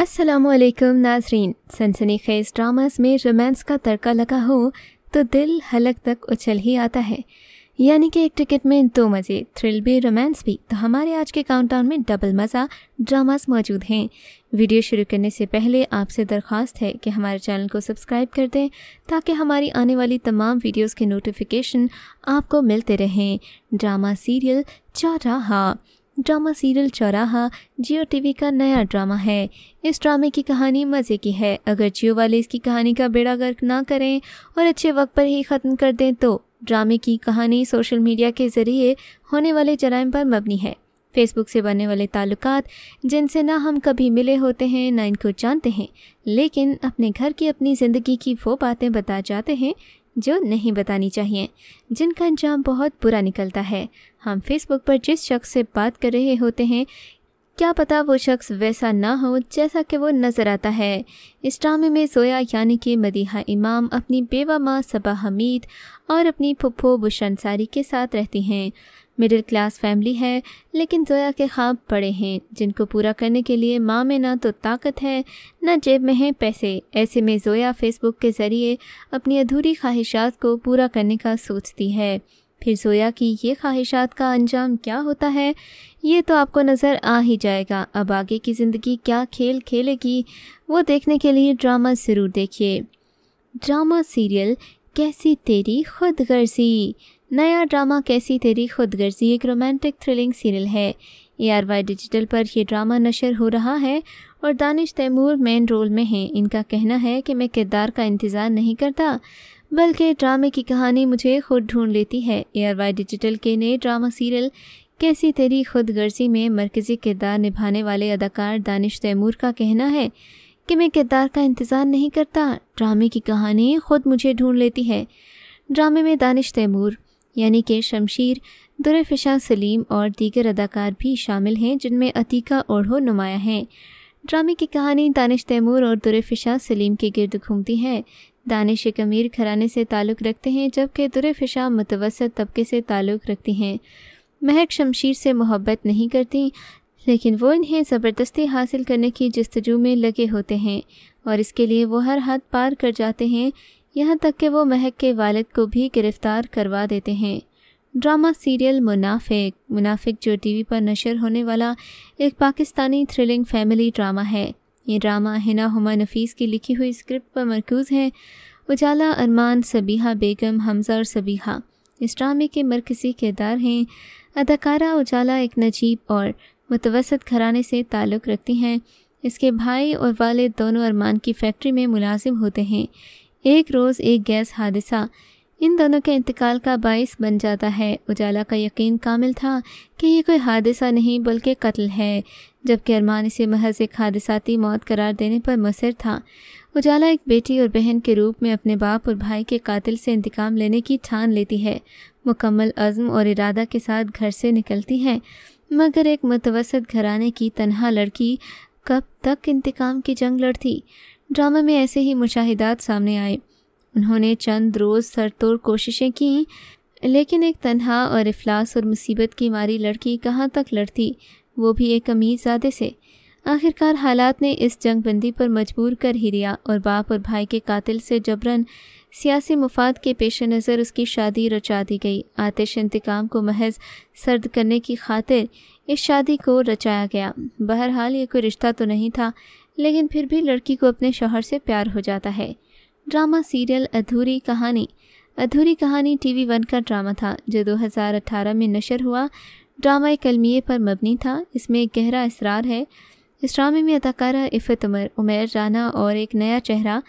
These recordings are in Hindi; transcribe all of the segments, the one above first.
अस्सलाम वालेकुम नाजरीन सनसनी खेज ड्रामास में रोमांस का तड़का लगा हो तो दिल हलक तक उछल ही आता है यानी कि एक टिकट में दो मज़े थ्रिल भी रोमांस भी तो हमारे आज के काउंटडाउन में डबल मज़ा ड्रामास मौजूद हैं वीडियो शुरू करने से पहले आपसे दरख्वास्त है कि हमारे चैनल को सब्सक्राइब कर दें ताकि हमारी आने वाली तमाम वीडियोस के नोटिफिकेशन आपको मिलते रहें drama serial Chauraha drama serial Chauraha Geo TV का नया ड्रामा है इस ड्रामे की कहानी मज़े की है अगर जियो वाले इसकी कहानी का बेड़ा गर्क ना करें और अच्छे वक्त पर ही ख़त्म कर दें तो ड्रामे की कहानी सोशल मीडिया के ज़रिए होने वाले जराइम पर मबनी है फेसबुक से बनने वाले ताल्लुक जिनसे ना हम कभी मिले होते हैं ना इनको जानते हैं लेकिन अपने घर की अपनी ज़िंदगी की वो बातें बता जाते हैं जो नहीं बतानी चाहिए जिनका अंजाम बहुत बुरा निकलता है हम फेसबुक पर जिस शख्स से बात कर रहे होते हैं क्या पता वो शख्स वैसा ना हो जैसा कि वो नज़र आता है इस ड्रामे में जोया यानी कि मदीहा इमाम अपनी बेवा माँ सबा हमीद और अपनी पुप्पो बुशंसारी के साथ रहती हैं मिडिल क्लास फैमिली है लेकिन जोया के ख्वाब बड़े हैं जिनको पूरा करने के लिए माँ में ना तो ताकत है ना जेब में है पैसे ऐसे में जोया फेसबुक के ज़रिए अपनी अधूरी ख्वाहिशात को पूरा करने का सोचती है फिर जोया की ये ख्वाहिशात का अंजाम क्या होता है ये तो आपको नज़र आ ही जाएगा अब आगे की ज़िंदगी क्या खेल खेलेगी वो देखने के लिए ड्रामा ज़रूर देखिए ड्रामा सीरियल कैसी तेरी खुद गर्जी नया ड्रामा कैसी तेरी खुद गर्जी एक रोमांटिक थ्रिलिंग सीरियल है ए आर वाई डिजिटल पर यह ड्रामा नशर हो रहा है और दानिश तैमूर मेन रोल में हैं इनका कहना है कि मैं किरदार का इंतज़ार नहीं करता बल्कि ड्रामे की कहानी मुझे खुद ढूंढ लेती है एयर वाई डिजिटल के नए ड्रामा सीरियल कैसी तेरी खुद गर्जी में मरकज़ी किरदार निभाने वाले अदाकार दानिश तैमूर का कहना है कि मैं किरदार का इंतज़ार नहीं करता ड्रामे की कहानी खुद मुझे ढूंढ लेती है ड्रामे में दानिश तैमूर यानी कि शमशीर दुरफिशा सलीम और दीगर अदाकार भी शामिल हैं जिनमें अतीका ओढ़ो नुमाया हैं ड्रामे की कहानी दानिश तैमूर और दुरफिशा सलीम के गिरद घूमती है दानिश एक अमीर घराने से ताल्लुक़ रखते हैं जबकि दुर फिशा मुतवसत तबके से ताल्लुक़ रखती हैं महक शमशीर से मोहब्बत नहीं करती लेकिन वो इन्हें ज़बरदस्ती हासिल करने की जस्तजू में लगे होते हैं और इसके लिए वो हर हद पार कर जाते हैं यहाँ तक कि वो महक के वालद को भी गिरफ़्तार करवा देते हैं ड्रामा सीरियल मुनाफिक मुनाफिक जो टीवी पर नशर होने वाला एक पाकिस्तानी थ्रिलिंग फैमिली ड्रामा है ये ड्रामा हिना हुमा नफीस की लिखी हुई स्क्रिप्ट पर मरकूज़ है उजाला अरमान सबीहा बेगम हमजा और सबीहा इस ड्रामे के मरकज़ी किरदार हैं अदाकारा उजाला एक नजीब और मुतवसत घराने से ताल्लुक़ रखती हैं इसके भाई और वाले दोनों अरमान की फैक्ट्री में मुलाजिम होते हैं एक रोज़ एक गैस हादसा इन दोनों के इंतकाल का बायस बन जाता है उजाला का यकीन कामिल था कि ये कोई हादसा नहीं बल्कि कत्ल है जबकि अरमान इसे महज एक हादसाती मौत करार देने पर मसर था उजाला एक बेटी और बहन के रूप में अपने बाप और भाई के कातिल से इंतकाम लेने की ठान लेती है मुकम्मल अज़म और इरादा के साथ घर से निकलती है मगर एक मुतवसत घराने की तनहा लड़की कब तक इंतकाम की जंग लड़ती ड्रामा में ऐसे ही मुशाहिदात सामने आए उन्होंने चंद रोज़ सरतोड़ कोशिशें की लेकिन एक तनहा और अफलास और मुसीबत की मारी लड़की कहाँ तक लड़ती वो भी एक अमीर ज़्यादा से आखिरकार हालात ने इस जंगबंदी पर मजबूर कर ही दिया और बाप और भाई के कातिल से जबरन सियासी मफाद के पेश नज़र उसकी शादी रचा दी गई आतिश इंतकाम को महज सर्द करने की खातिर इस शादी को रचाया गया बहरहाल ये कोई रिश्ता तो नहीं था लेकिन फिर भी लड़की को अपने शोहर से प्यार हो जाता है ड्रामा सीरियल अधूरी कहानी अधूरी कहानी टीवी वन का ड्रामा था जो 2018 में नशर हुआ ड्रामा एक अलमिए पर मबनी था इसमें एक गहरा इसरार है इस ड्रामे में अदाकारा इफ़त उमर उमेर राना और एक नया चेहरा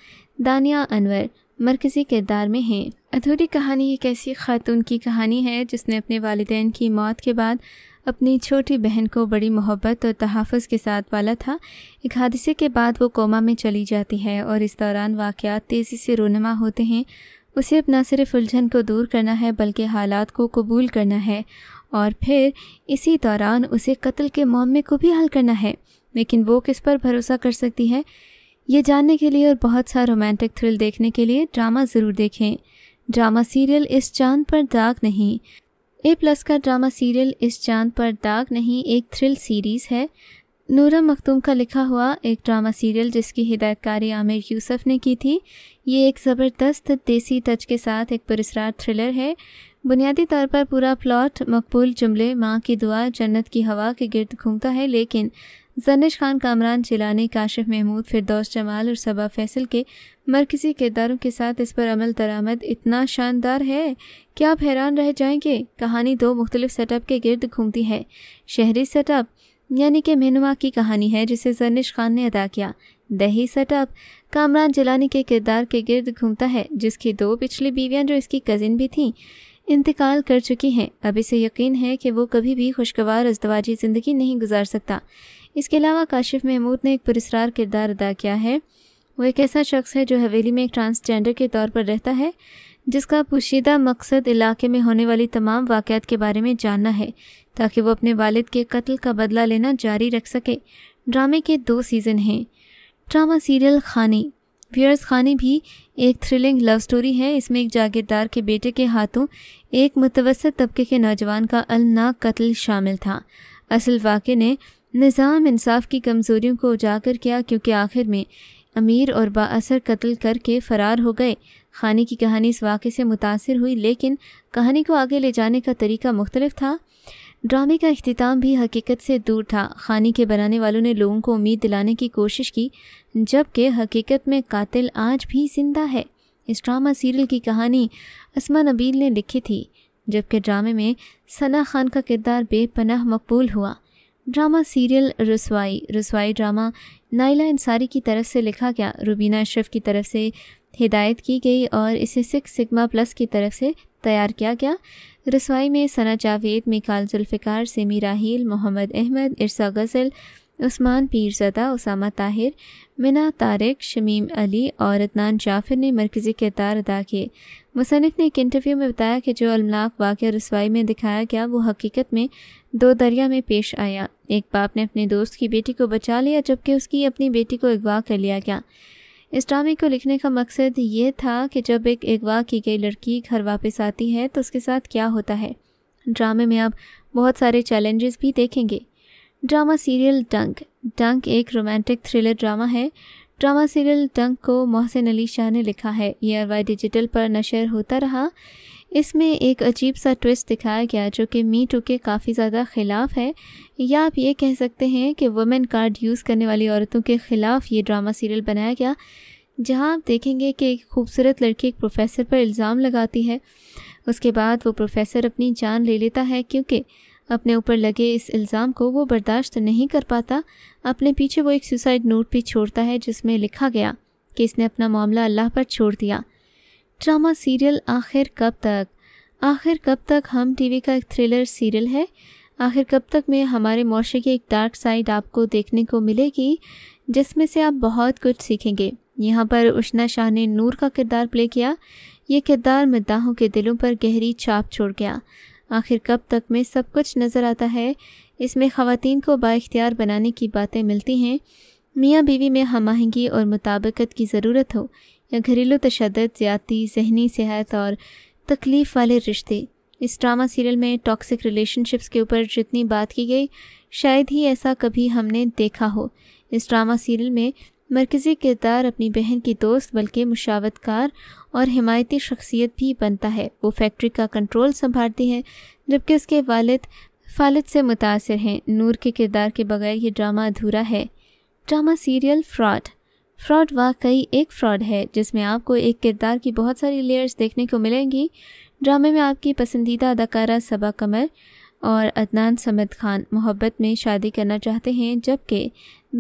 दानिया अनवर मरकज़ी किरदार में हैं अधूरी कहानी एक ऐसी खातून की कहानी है जिसने अपने वालदेन की मौत के बाद अपनी छोटी बहन को बड़ी मोहब्बत और तहफ़ के साथ पाला था एक हादसे के बाद वो कोमा में चली जाती है और इस दौरान वाक़ात तेज़ी से रोनमा होते हैं उसे अब न सिर्फ उलझन को दूर करना है बल्कि हालात को कबूल करना है और फिर इसी दौरान उसे कत्ल के मामले को भी हल करना है लेकिन वो किस पर भरोसा कर सकती है ये जानने के लिए और बहुत सा रोमांटिक थ्रिल देखने के लिए ड्रामा ज़रूर देखें ड्रामा सीरियल इस चांद पर दाग नहीं ए प्लस का ड्रामा सीरियल इस चांद पर दाग नहीं एक थ्रिल सीरीज़ है नूरा मखतूम का लिखा हुआ एक ड्रामा सीरियल जिसकी हिदायतकारी आमिर यूसुफ ने की थी ये एक ज़बरदस्त देसी टच के साथ एक पुरस्कार थ्रिलर है बुनियादी तौर पर पूरा प्लॉट मकबूल जुमले माँ की दुआ जन्नत की हवा के गिर्द घूमता है लेकिन जनिश खान कामरान चिलानी काशिफ महमूद फिरदौस जमाल और सबा फैसल के मरकज़ी किरदारों के साथ इस पर अमल दरामद इतना शानदार है कि आप हैरान रह जाएंगे कहानी दो मुख्तलिफ सेटअप के गर्द घूमती है शहरी सेटअप यानी कि मेनुमा की कहानी है जिसे जनिश खान ने अदा किया दही सेटअप कामरान जिलानी के किरदार के गर्द घूमता है जिसकी दो पिछली बीवियां जो इसकी कज़िन भी थीं इंतकाल कर चुकी हैं अब इसे यकीन है कि वो कभी भी खुशगवार अजदवाजी ज़िंदगी नहीं गुजार सकता इसके अलावा काशिफ महमूद ने एक पुरस्कार किरदार अदा किया है वो एक ऐसा शख्स है जो हवेली में एक ट्रांसजेंडर के तौर पर रहता है जिसका पोशीदा मकसद इलाके में होने वाली तमाम वाक़ात के बारे में जानना है ताकि वो अपने वालिद के कत्ल का बदला लेना जारी रख सके ड्रामे के दो सीज़न हैं ड्रामा सीरियल खानी पियर्स खानी भी एक थ्रिलिंग लव स्टोरी है इसमें एक जागीरदार के बेटे के हाथों एक मुतवसत तबके के नौजवान का अलनाक कत्ल शामिल था असल वाक़े ने निज़ाम इंसाफ की कमज़ोरियों को उजागर किया क्योंकि आखिर में अमीर और बासर कत्ल करके फ़रार हो गए खानी की कहानी इस वाक़े से मुतासर हुई लेकिन कहानी को आगे ले जाने का तरीका मुख्तलिफ था ड्रामे का अख्ताम भी हकीकत से दूर था खानी के बनाने वालों ने लोगों को उम्मीद दिलाने की कोशिश की जबकि हकीकत में कातिल आज भी जिंदा है इस ड्रामा सीरियल की कहानी असमा नबील ने लिखी थी जबकि ड्रामे में सना खान का किरदार बेपनाह मकबूल हुआ drama serial Ruswai Ruswai drama Naila Ansari की तरफ से लिखा गया रुबीना अशरफ की तरफ से हिदायत की गई और इसे सिक्स सिग्मा प्लस की तरफ से तैयार किया गया रसवाई में सना जावेद मिकाल जुल्फ़िकार सेमी राहील मोहम्मद अहमद इरसा गज़ल उस्मान पीरजदा उसामा ताहिर मिना तारिक शमीम अली और अदनान जाफिर ने मरकज़ी किरदार अदा किए मुसनफ़ ने एक इंटरव्यू में बताया कि जो अलनाक वाक़ रसवाई में दिखाया गया वो हकीकत में दो दरिया में पेश आया एक बाप ने अपने दोस्त की बेटी को बचा लिया जबकि उसकी अपनी बेटी को अगवा कर लिया गया इस ड्रामे को लिखने का मकसद ये था कि जब एक अगवा की गई लड़की घर वापस आती है तो उसके साथ क्या होता है ड्रामे में आप बहुत सारे चैलेंजेस भी देखेंगे ड्रामा सीरियल डंक डंक एक रोमांटिक थ्रिलर ड्रामा है ड्रामा सीरियल डंक को मोहसिन अली शाह ने लिखा है ये आर डिजिटल पर नशर होता रहा इसमें एक अजीब सा ट्विस्ट दिखाया गया जो कि मी टू के काफ़ी ज़्यादा ख़िलाफ़ है या आप ये कह सकते हैं कि वुमेन कार्ड यूज़ करने वाली औरतों के ख़िलाफ़ ये ड्रामा सीरियल बनाया गया जहां आप देखेंगे कि एक खूबसूरत लड़की एक प्रोफेसर पर इल्ज़ाम लगाती है उसके बाद वो प्रोफेसर अपनी जान ले लेता है क्योंकि अपने ऊपर लगे इस इल्ज़ाम को वो बर्दाश्त नहीं कर पाता अपने पीछे वो एक सुसाइड नोट भी छोड़ता है जिसमें लिखा गया कि इसने अपना मामला अल्लाह पर छोड़ दिया ड्रामा सीरियल आखिर कब तक आखिर कब तक हम टीवी का एक थ्रिलर सीरियल है आखिर कब तक में हमारे मोशे की एक डार्क साइड आपको देखने को मिलेगी जिसमें से आप बहुत कुछ सीखेंगे यहाँ पर उष्णा शाह ने नूर का किरदार प्ले किया ये किरदार मद्दाहों के दिलों पर गहरी छाप छोड़ गया आखिर कब तक में सब कुछ नज़र आता है इसमें ख़वान को बाख्तियार बनाने की बातें मिलती हैं मियाँ बीवी में हम आहंगी और मुताबकत की ज़रूरत हो या घरेलू तशद ज़्यादती जहनी सेहत और तकलीफ़ वाले रिश्ते इस ड्रामा सीरियल में टॉक्सिक रिलेशनशिप्स के ऊपर जितनी बात की गई शायद ही ऐसा कभी हमने देखा हो इस ड्रामा सीरियल में मरकज़ी किरदार अपनी बहन की दोस्त बल्कि मुशावतकार और हिमायती शख्सियत भी बनता है वो फैक्ट्री का कंट्रोल संभालती है जबकि उसके वालिद फालिद से मुतासर हैं नूर के किरदार के बगैर ये ड्रामा अधूरा है ड्रामा सीरियल फ्रॉड फ्रॉड वाकई एक फ्रॉड है जिसमें आपको एक किरदार की बहुत सारी लेयर्स देखने को मिलेंगी ड्रामे में आपकी पसंदीदा अदाकारा सबा कमर और अदनान समद खान मोहब्बत में शादी करना चाहते हैं जबकि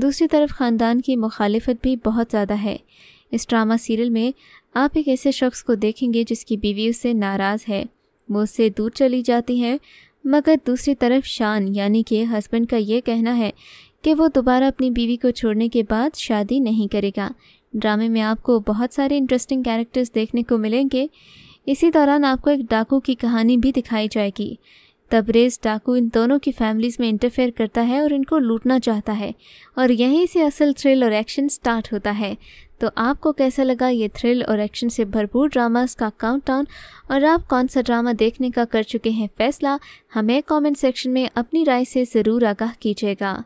दूसरी तरफ ख़ानदान की मुखालफत भी बहुत ज़्यादा है इस ड्रामा सीरियल में आप एक ऐसे शख्स को देखेंगे जिसकी बीवी उससे नाराज़ है वो उससे दूर चली जाती है मगर दूसरी तरफ शान यानी कि हस्बैंड का ये कहना है कि वो दोबारा अपनी बीवी को छोड़ने के बाद शादी नहीं करेगा ड्रामे में आपको बहुत सारे इंटरेस्टिंग कैरेक्टर्स देखने को मिलेंगे इसी दौरान आपको एक डाकू की कहानी भी दिखाई जाएगी तबरेज डाकू इन दोनों की फैमिलीज़ में इंटरफेयर करता है और इनको लूटना चाहता है और यहीं से असल थ्रिल और एक्शन स्टार्ट होता है तो आपको कैसा लगा ये थ्रिल और एक्शन से भरपूर ड्रामास का काउंटडाउन और आप कौन सा ड्रामा देखने का कर चुके हैं फैसला हमें कमेंट सेक्शन में अपनी राय से ज़रूर आगाह कीजिएगा